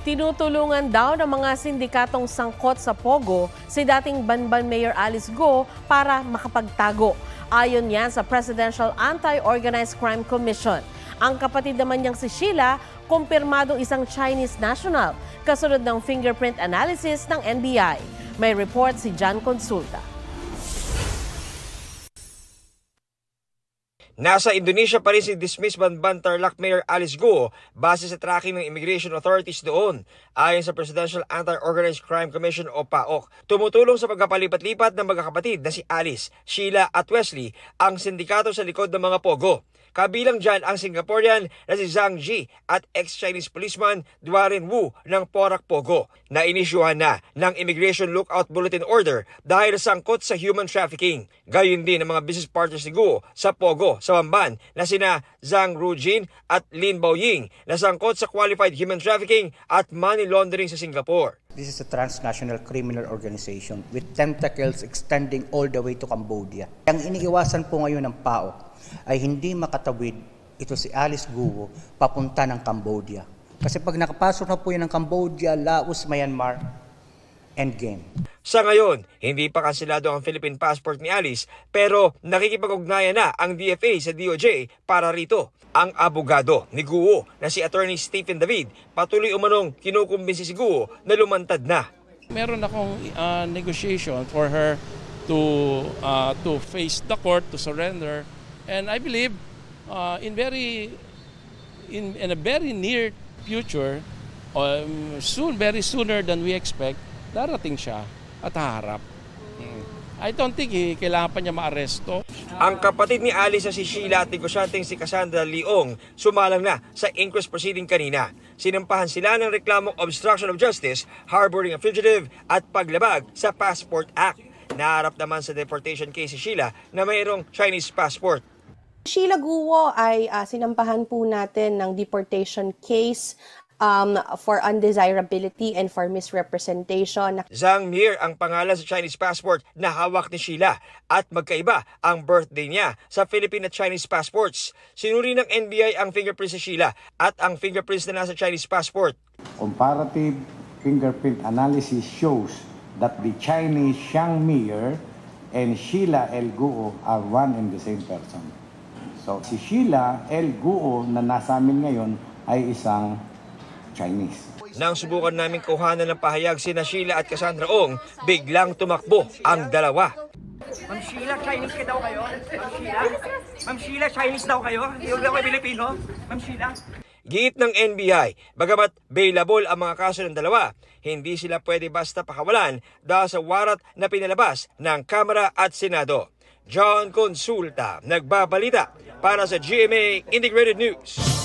Tinutulungan daw ng mga sindikatong sangkot sa Pogo si dating Banban Mayor Alice Go para makapagtago. Ayon yan sa Presidential Anti-Organized Crime Commission. Ang kapatid naman niyang si Sheila, kumpirmadong isang Chinese national, kasunod ng fingerprint analysis ng NBI. May report si John Consulta. Nasa Indonesia pa rin si Dismiss Banban Tarlac Mayor Alice Go base sa tracking ng immigration authorities doon. Ayon sa Presidential Anti-Organized Crime Commission o PAOK, tumutulong sa pagkapalipat-lipat ng magkakapatid na si Alice, Sheila at Wesley ang sindikato sa likod ng mga Pogo. Kabilang dyan ang Singaporean na si Zhang Ji at ex-Chinese policeman Duaren Wu ng Porak Pogo na inisyuhan na ng Immigration Lookout Bulletin Order dahil sangkot sa human trafficking. Gayun din ang mga business partners ni Guo sa Pogo sa sa Wamban na sina Zhang Rujin at Lin Baoying na sangkot sa qualified human trafficking at money laundering sa Singapore. This is a transnational criminal organization with tentacles extending all the way to Cambodia. Ang iniiwasan po ngayon ng PAO ay hindi makatawid ito si Alice Guo papunta ng Cambodia. Kasi pag nakapasok na po yun ng Cambodia, Laos, Myanmar, endgame. Sa ngayon, hindi pa kansilado ang Philippine passport ni Alice pero nakikipag-ugnayan na ang DFA sa DOJ para rito. Ang abogado ni Guo na si Attorney Stephen David patuloy umanong kinukumbinsi si Guo na lumantad na. Meron akong uh, negotiation for her to uh, to face the court to surrender and I believe uh, in very in, in a very near future um, soon very sooner than we expect darating siya at haharap. I hmm. don't think eh, kailangan pa niya maaresto. Ang kapatid ni Alice na si Sheila at negosyanteng si Cassandra Leong sumalang na sa inquest proceeding kanina. Sinampahan sila ng reklamong obstruction of justice, harboring a fugitive at paglabag sa Passport Act. Naharap naman sa deportation case si Sheila na mayroong Chinese passport. Sheila Guo ay uh, sinampahan po natin ng deportation case um, for undesirability and for misrepresentation. Zhang Mir ang pangalan sa Chinese passport na hawak ni Sheila at magkaiba ang birthday niya sa Philippine at Chinese passports. Sinuri ng NBI ang fingerprints ni Sheila at ang fingerprints na nasa Chinese passport. Comparative fingerprint analysis shows that the Chinese Zhang Mir and Sheila El Guo are one and the same person. So si Sheila El Guo na nasa amin ngayon ay isang Chinese. Nang subukan namin kuhanan ng pahayag sina Sheila at Cassandra Ong, biglang tumakbo ang dalawa. Ma'am Sheila, Chinese ka daw kayo? Ma'am Sheila? Ma'am Sheila, Chinese daw kayo? Hindi daw kayo Pilipino? Ma'am Sheila? Giit ng NBI, bagamat bailable ang mga kaso ng dalawa, hindi sila pwede basta pakawalan dahil sa warat na pinalabas ng Kamara at Senado. John Consulta, nagbabalita para sa GMA Integrated News.